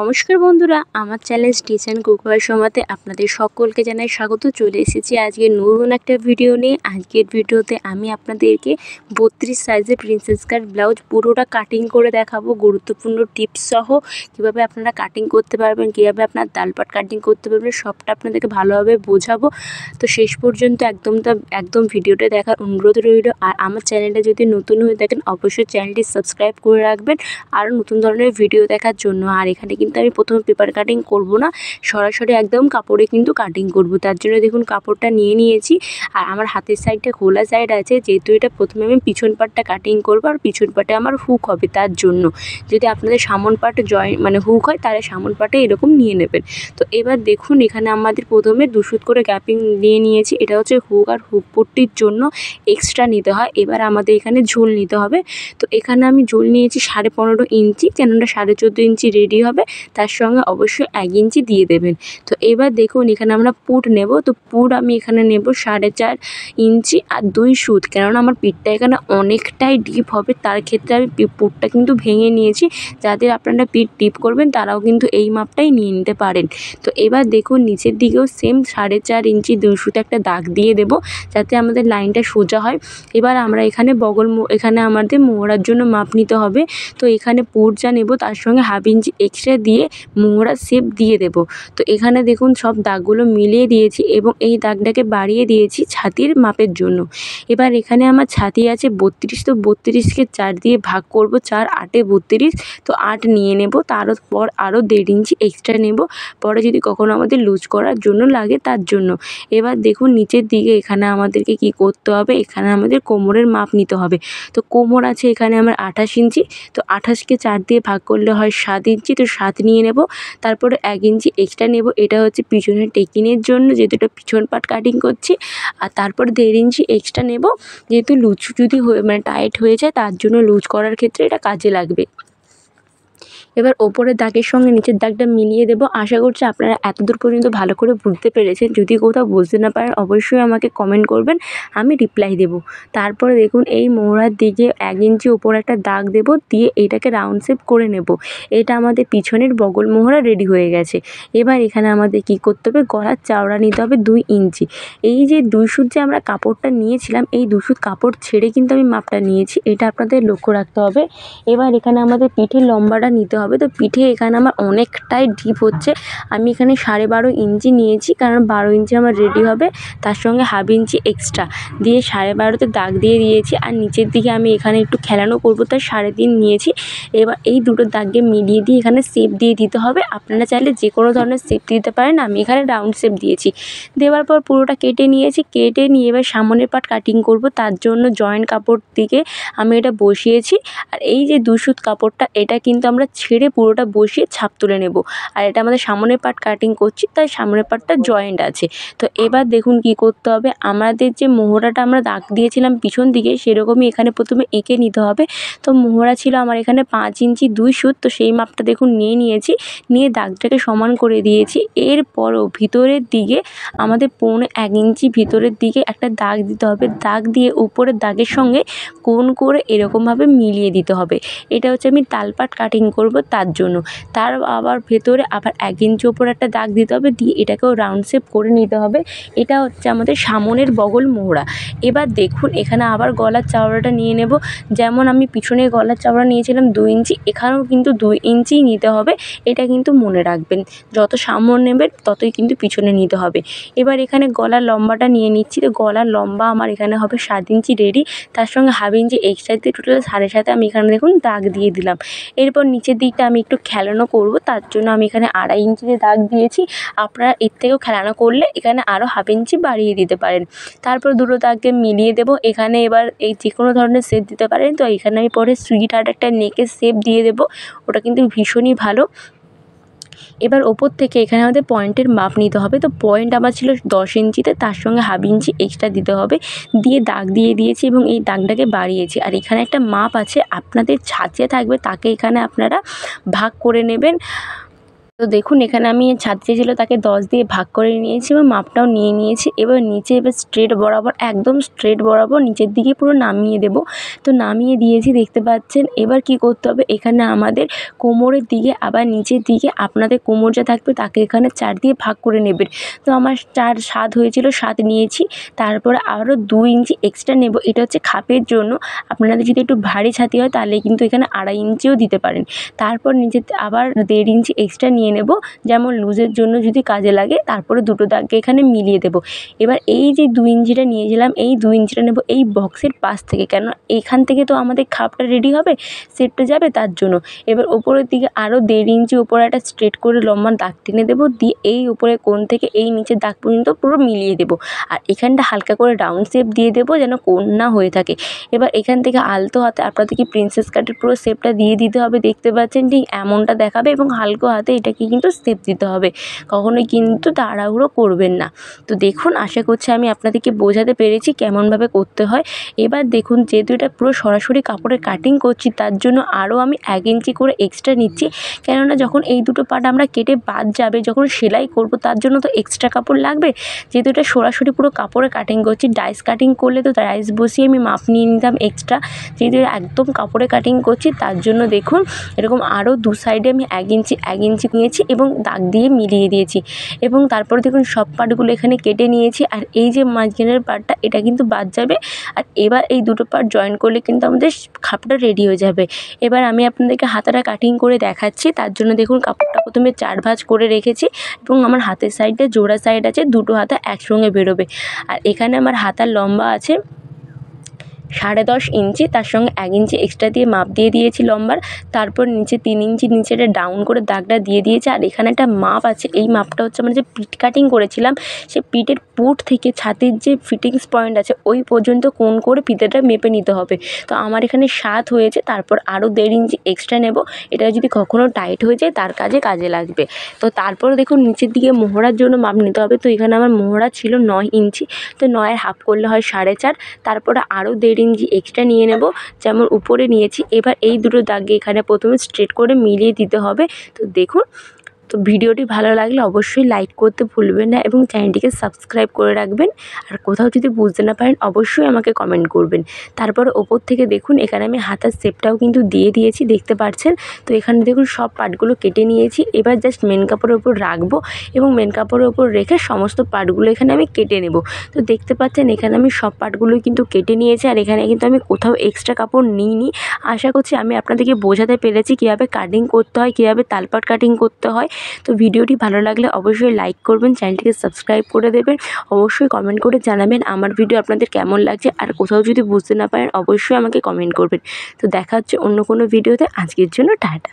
নমস্কার বন্ধুরা আমার চ্যানেল ডিজাইন কুকার সময়তে আপনাদের সকলকে জানাই স্বাগত চলে এসেছি আজকে নতুন একটা ভিডিও নিয়ে আজকের ভিডিওতে আমি আপনাদেরকে বত্রিশ সাইজের প্রিন্সেস কাট ব্লাউজ পুরোটা কাটিং করে দেখাবো গুরুত্বপূর্ণ টিপস সহ কীভাবে আপনারা কাটিং করতে পারবেন কীভাবে আপনার দালপাট কাটিং করতে পারবেন সবটা আপনাদেরকে ভালোভাবে বোঝাবো তো শেষ পর্যন্ত একদম একদম ভিডিওটা দেখার অনুরোধ রইল আর আমার চ্যানেলটা যদি নতুন হয়ে থাকেন অবশ্যই চ্যানেলটি সাবস্ক্রাইব করে রাখবেন আর নতুন ধরনের ভিডিও দেখার জন্য আর এখানে কিন্তু আমি প্রথমে পেপার কাটিং করব না সরাসরি একদম কাপড়ে কিন্তু কাটিং করব তার জন্য দেখুন কাপড়টা নিয়ে নিয়েছি আর আমার হাতের সাইডটা খোলা সাইড আছে যেহেতু এটা প্রথমে আমি পিছন পাটটা কাটিং করবো আর পিছন পাটে আমার হুক হবে তার জন্য যদি আপনাদের সামন পাট জয়েন মানে হুক হয় তাহলে সামন পাটে এরকম নিয়ে নেবেন তো এবার দেখুন এখানে আমাদের প্রথমে দুশুত করে গ্যাপিং নিয়ে নিয়েছি এটা হচ্ছে হুক আর হুক পট্টির জন্য এক্সট্রা নিতে হয় এবার আমাদের এখানে ঝোল নিতে হবে তো এখানে আমি ঝোল নিয়েছি সাড়ে পনেরো ইঞ্চি কেননা সাড়ে চোদ্দো ইঞ্চি রেডি হবে তার সঙ্গে অবশ্যই এক ইঞ্চি দিয়ে দেবেন তো এবার দেখুন এখানে আমরা পুট নেব তো পুট আমি এখানে নেব সাড়ে চার ইঞ্চি আর দুই সুত কেননা আমার পিঠটা এখানে অনেকটাই ডিপ হবে তার ক্ষেত্রে আমি পুটটা কিন্তু ভেঙে নিয়েছি যাদের আপনারা পিঠ ডিপ করবেন তারাও কিন্তু এই মাপটাই নিয়ে নিতে পারেন তো এবার দেখুন নিচের দিকেও সেম সাড়ে চার ইঞ্চি দুই সুতো একটা দাগ দিয়ে দেব যাতে আমাদের লাইনটা সোজা হয় এবার আমরা এখানে বগল এখানে আমাদের মোড়ার জন্য মাপ নিতে হবে তো এখানে যা নেব তার সঙ্গে হাফ ইঞ্চি এক্সট্রা দিয়ে মোহরা শেপ দিয়ে দেব তো এখানে দেখুন সব দাগগুলো মিলিয়ে দিয়েছি এবং এই দাগটাকে বাড়িয়ে দিয়েছি ছাতির মাপের জন্য এবার এখানে আমার ছাতি আছে বত্রিশ তো বত্রিশকে চার দিয়ে ভাগ করব চার আটে বত্রিশ তো আট নিয়ে নেব পর আরও দেড় ইঞ্চি এক্সট্রা নেব পরে যদি কখনো আমাদের লুজ করার জন্য লাগে তার জন্য এবার দেখুন নিচের দিকে এখানে আমাদেরকে কি করতে হবে এখানে আমাদের কোমরের মাপ নিতে হবে তো কোমর আছে এখানে আমার আঠাশ ইঞ্চি তো আঠাশকে চার দিয়ে ভাগ করলে হয় সাত ইঞ্চি তো সাত হাত নিয়ে নেব তারপরে এক ইঞ্চি এক্সট্রা নেব এটা হচ্ছে পিছনের টেকিনের জন্য যেহেতু এটা পিছন পাট কাটিং করছি আর তারপর দেড় ইঞ্চি এক্সট্রা নেব যেহেতু লুচু যদি হয়ে মানে টাইট হয়ে যায় তার জন্য লুজ করার ক্ষেত্রে এটা কাজে লাগবে এবার ওপরের দাগের সঙ্গে নিচের দাগটা মিলিয়ে দেবো আশা করছি আপনারা এত দূর পর্যন্ত ভালো করে বুঝতে পেরেছেন যদি কোথাও বুঝতে না পারেন অবশ্যই আমাকে কমেন্ট করবেন আমি রিপ্লাই দেব তারপরে দেখুন এই মোড়ার দিকে এক ইঞ্চি ওপরে একটা দাগ দেব দিয়ে এটাকে রাউন্ড শেপ করে নেব এটা আমাদের পিছনের বগল মোহরা রেডি হয়ে গেছে এবার এখানে আমাদের কি করতে হবে গলার চাওড়া নিতে হবে দুই ইঞ্চি এই যে দুই সুত যে আমরা কাপড়টা নিয়েছিলাম এই সুত কাপড় ছেড়ে কিন্তু আমি মাপটা নিয়েছি এটা আপনাদের লক্ষ্য রাখতে হবে এবার এখানে আমাদের পিঠের লম্বাটা নিতে হবে হবে তো পিঠে এখানে আমার অনেকটাই ডিপ হচ্ছে আমি এখানে সাড়ে বারো ইঞ্চি নিয়েছি কারণ বারো ইঞ্চি আমার রেডি হবে তার সঙ্গে হাফ ইঞ্চি এক্সট্রা দিয়ে সাড়ে বারোতে দাগ দিয়ে দিয়েছি আর নিচের দিকে আমি এখানে একটু খেলানো করবো তার সাড়ে তিন নিয়েছি এবার এই দুটো দাগকে মিলিয়ে দিয়ে এখানে শেপ দিয়ে দিতে হবে আপনারা চাইলে যে কোনো ধরনের সেপ দিতে পারেন আমি এখানে রাউন্ড শেপ দিয়েছি দেওয়ার পর পুরোটা কেটে নিয়েছি কেটে নিয়ে এবার সামনের পাট কাটিং করব তার জন্য জয়েন্ট কাপড় দিকে আমি এটা বসিয়েছি আর এই যে দুসুত কাপড়টা এটা কিন্তু আমরা ছিঁড়ে ছেড়ে পুরোটা বসিয়ে ছাপ তুলে নেব আর এটা আমাদের সামনের পার্ট কাটিং করছি তাই সামনের পার্টটা জয়েন্ট আছে তো এবার দেখুন কি করতে হবে আমাদের যে মোহরাটা আমরা দাগ দিয়েছিলাম পিছন দিকে সেরকমই এখানে প্রথমে এঁকে নিতে হবে তো মোহরা ছিল আমার এখানে পাঁচ ইঞ্চি দুই সুত তো সেই মাপটা দেখুন নিয়ে নিয়েছি নিয়ে দাগটাকে সমান করে দিয়েছি এরপরও ভিতরের দিকে আমাদের পৌনে এক ইঞ্চি ভিতরের দিকে একটা দাগ দিতে হবে দাগ দিয়ে উপরের দাগের সঙ্গে কোন করে এরকমভাবে মিলিয়ে দিতে হবে এটা হচ্ছে আমি তালপাট কাটিং করব তার জন্য তার আবার ভেতরে আবার এক ইঞ্চি ওপর একটা দাগ দিতে হবে দিয়ে এটাকেও রাউন্ড শেপ করে নিতে হবে এটা হচ্ছে আমাদের সামনের বগল মোহরা এবার দেখুন এখানে আবার গলার চাওড়াটা নিয়ে নেব যেমন আমি পিছনে গলার চাওড়া নিয়েছিলাম দুই ইঞ্চি এখানেও কিন্তু দুই ইঞ্চি নিতে হবে এটা কিন্তু মনে রাখবেন যত সামন নেবেন ততই কিন্তু পিছনে নিতে হবে এবার এখানে গলার লম্বাটা নিয়ে নিচ্ছি তো গলার লম্বা আমার এখানে হবে সাত ইঞ্চি রেডি তার সঙ্গে হাফ ইঞ্চি এক্সট্রা দিয়ে টোটাল সাড়ে সাথে আমি এখানে দেখুন দাগ দিয়ে দিলাম এরপর নিচের দিক বাড়িতে আমি একটু খেলানো করব তার জন্য আমি এখানে আড়াই ইঞ্চিতে দাগ দিয়েছি আপনারা এর থেকেও খেলানো করলে এখানে আরও হাফ ইঞ্চি বাড়িয়ে দিতে পারেন তারপর দুটো দাগকে মিলিয়ে দেব এখানে এবার এই যে কোনো ধরনের শেপ দিতে পারেন তো এখানে আমি পরে সুইট হার্ট একটা নেকের শেপ দিয়ে দেব ওটা কিন্তু ভীষণই ভালো এবার ওপর থেকে এখানে আমাদের পয়েন্টের মাপ নিতে হবে তো পয়েন্ট আমার ছিল দশ ইঞ্চিতে তার সঙ্গে হাফ ইঞ্চি এক্সট্রা দিতে হবে দিয়ে দাগ দিয়ে দিয়েছি এবং এই দাগটাকে বাড়িয়েছি আর এখানে একটা মাপ আছে আপনাদের ছাঁচে থাকবে তাকে এখানে আপনারা ভাগ করে নেবেন তো দেখুন এখানে আমি ছাদ ছিল তাকে দশ দিয়ে ভাগ করে নিয়েছি এবং মাপটাও নিয়ে নিয়েছি এবার নিচে এবার স্ট্রেট বরাবর একদম স্ট্রেট বরাবর নিচের দিকে পুরো নামিয়ে দেব তো নামিয়ে দিয়েছি দেখতে পাচ্ছেন এবার কি করতে হবে এখানে আমাদের কোমরের দিকে আবার নিচের দিকে আপনাদের কোমর যা থাকবে তাকে এখানে চার দিয়ে ভাগ করে নেবেন তো আমার চার সাত হয়েছিল সাত নিয়েছি তারপরে আরও দুই ইঞ্চি এক্সট্রা নেব এটা হচ্ছে খাপের জন্য আপনাদের যদি একটু ভারী ছাতি হয় তাহলে কিন্তু এখানে আড়াই ইঞ্চিও দিতে পারেন তারপর নিচে আবার দেড় ইঞ্চি এক্সট্রা নিয়ে নিয়ে নেব যেমন লুজের জন্য যদি কাজে লাগে তারপরে দুটো দাগকে এখানে মিলিয়ে দেব এবার এই যে দু ইঞ্চিটা নিয়েছিলাম এই দু ইঞ্চিটা নেব এই বক্সের পাশ থেকে কেন এখান থেকে তো আমাদের খাপটা রেডি হবে সেটটা যাবে তার জন্য এবার ওপরের দিকে আরও দেড় ইঞ্চি ওপরে একটা স্ট্রেট করে লম্বা দাগ টেনে দেবো দিয়ে এই উপরে কোন থেকে এই নিচের দাগ পর্যন্ত পুরো মিলিয়ে দেবো আর এখানটা হালকা করে ডাউন শেপ দিয়ে দেবো যেন কোন না হয়ে থাকে এবার এখান থেকে আলতো হাতে আপনাদেরকে প্রিন্সেস কাটের পুরো শেপটা দিয়ে দিতে হবে দেখতে পাচ্ছেন ঠিক এমনটা দেখাবে এবং হালকা হাতে এটা সবাইকে কিন্তু স্টেপ দিতে হবে কখনোই কিন্তু তাড়াহুড়ো করবেন না তো দেখুন আশা করছি আমি আপনাদেরকে বোঝাতে পেরেছি কেমনভাবে করতে হয় এবার দেখুন যেহেতু এটা পুরো সরাসরি কাপড়ের কাটিং করছি তার জন্য আরও আমি এক ইঞ্চি করে এক্সট্রা নিচ্ছি কেননা যখন এই দুটো পার্ট আমরা কেটে বাদ যাবে যখন সেলাই করব তার জন্য তো এক্সট্রা কাপড় লাগবে যেহেতু এটা সরাসরি পুরো কাপড়ে কাটিং করছি ডাইস কাটিং করলে তো ডাইস বসিয়ে আমি মাপ নিয়ে নিতাম এক্সট্রা যেহেতু একদম কাপড়ে কাটিং করছি তার জন্য দেখুন এরকম আরও দু সাইডে আমি এক ইঞ্চি এক ইঞ্চি নিয়েছি এবং দাগ দিয়ে মিলিয়ে দিয়েছি এবং তারপর দেখুন সব পার্টগুলো এখানে কেটে নিয়েছি আর এই যে মাঝখানের পার্টটা এটা কিন্তু বাদ যাবে আর এবার এই দুটো পার্ট জয়েন করলে কিন্তু আমাদের খাপটা রেডি হয়ে যাবে এবার আমি আপনাদেরকে হাতাটা কাটিং করে দেখাচ্ছি তার জন্য দেখুন কাপড়টা প্রথমে চার ভাঁজ করে রেখেছি এবং আমার হাতের সাইডটা জোড়া সাইড আছে দুটো হাতা একসঙ্গে বেরোবে আর এখানে আমার হাতার লম্বা আছে সাড়ে দশ ইঞ্চি তার সঙ্গে এক ইঞ্চি এক্সট্রা দিয়ে মাপ দিয়ে দিয়েছি লম্বার তারপর নিচে তিন ইঞ্চি নিচেটা ডাউন করে দাগটা দিয়ে দিয়েছে আর এখানে একটা মাপ আছে এই মাপটা হচ্ছে আমরা যে পিট কাটিং করেছিলাম সে পিটের পুট থেকে ছাতির যে ফিটিংস পয়েন্ট আছে ওই পর্যন্ত কোন করে ফিতেটা মেপে নিতে হবে তো আমার এখানে সাত হয়েছে তারপর আরও দেড় ইঞ্চি এক্সট্রা নেব এটা যদি কখনও টাইট হয়ে যায় তার কাজে কাজে লাগবে তো তারপর দেখুন নিচের দিকে মোহরার জন্য মাপ নিতে হবে তো এখানে আমার মোহরা ছিল নয় ইঞ্চি তো নয়ের হাফ করলে হয় সাড়ে চার তারপর আরও দেড় দেড় ইঞ্চি এক্সট্রা নিয়ে নেব যেমন উপরে নিয়েছি এবার এই দুটো দাগকে এখানে প্রথমে স্ট্রেট করে মিলিয়ে দিতে হবে তো দেখুন তো ভিডিওটি ভালো লাগলে অবশ্যই লাইক করতে ভুলবেন না এবং চ্যানেলটিকে সাবস্ক্রাইব করে রাখবেন আর কোথাও যদি বুঝতে না পারেন অবশ্যই আমাকে কমেন্ট করবেন তারপর ওপর থেকে দেখুন এখানে আমি হাতার সেপটাও কিন্তু দিয়ে দিয়েছি দেখতে পাচ্ছেন তো এখানে দেখুন সব পার্টগুলো কেটে নিয়েছি এবার জাস্ট মেন কাপড়ের উপর রাখবো এবং মেন কাপড়ের উপর রেখে সমস্ত পার্টগুলো এখানে আমি কেটে নেব তো দেখতে পাচ্ছেন এখানে আমি সব পার্টগুলো কিন্তু কেটে নিয়েছি আর এখানে কিন্তু আমি কোথাও এক্সট্রা কাপড় নিইনি আশা করছি আমি আপনাদেরকে বোঝাতে পেরেছি কীভাবে কাটিং করতে হয় কীভাবে তালপাট কাটিং করতে হয় তো ভিডিওটি ভালো লাগলে অবশ্যই লাইক করবেন চ্যানেলটিকে সাবস্ক্রাইব করে দেবেন অবশ্যই কমেন্ট করে জানাবেন আমার ভিডিও আপনাদের কেমন লাগছে আর কোথাও যদি বুঝতে না পারেন অবশ্যই আমাকে কমেন্ট করবেন তো দেখা হচ্ছে অন্য কোনো ভিডিওতে আজকের জন্য টাটা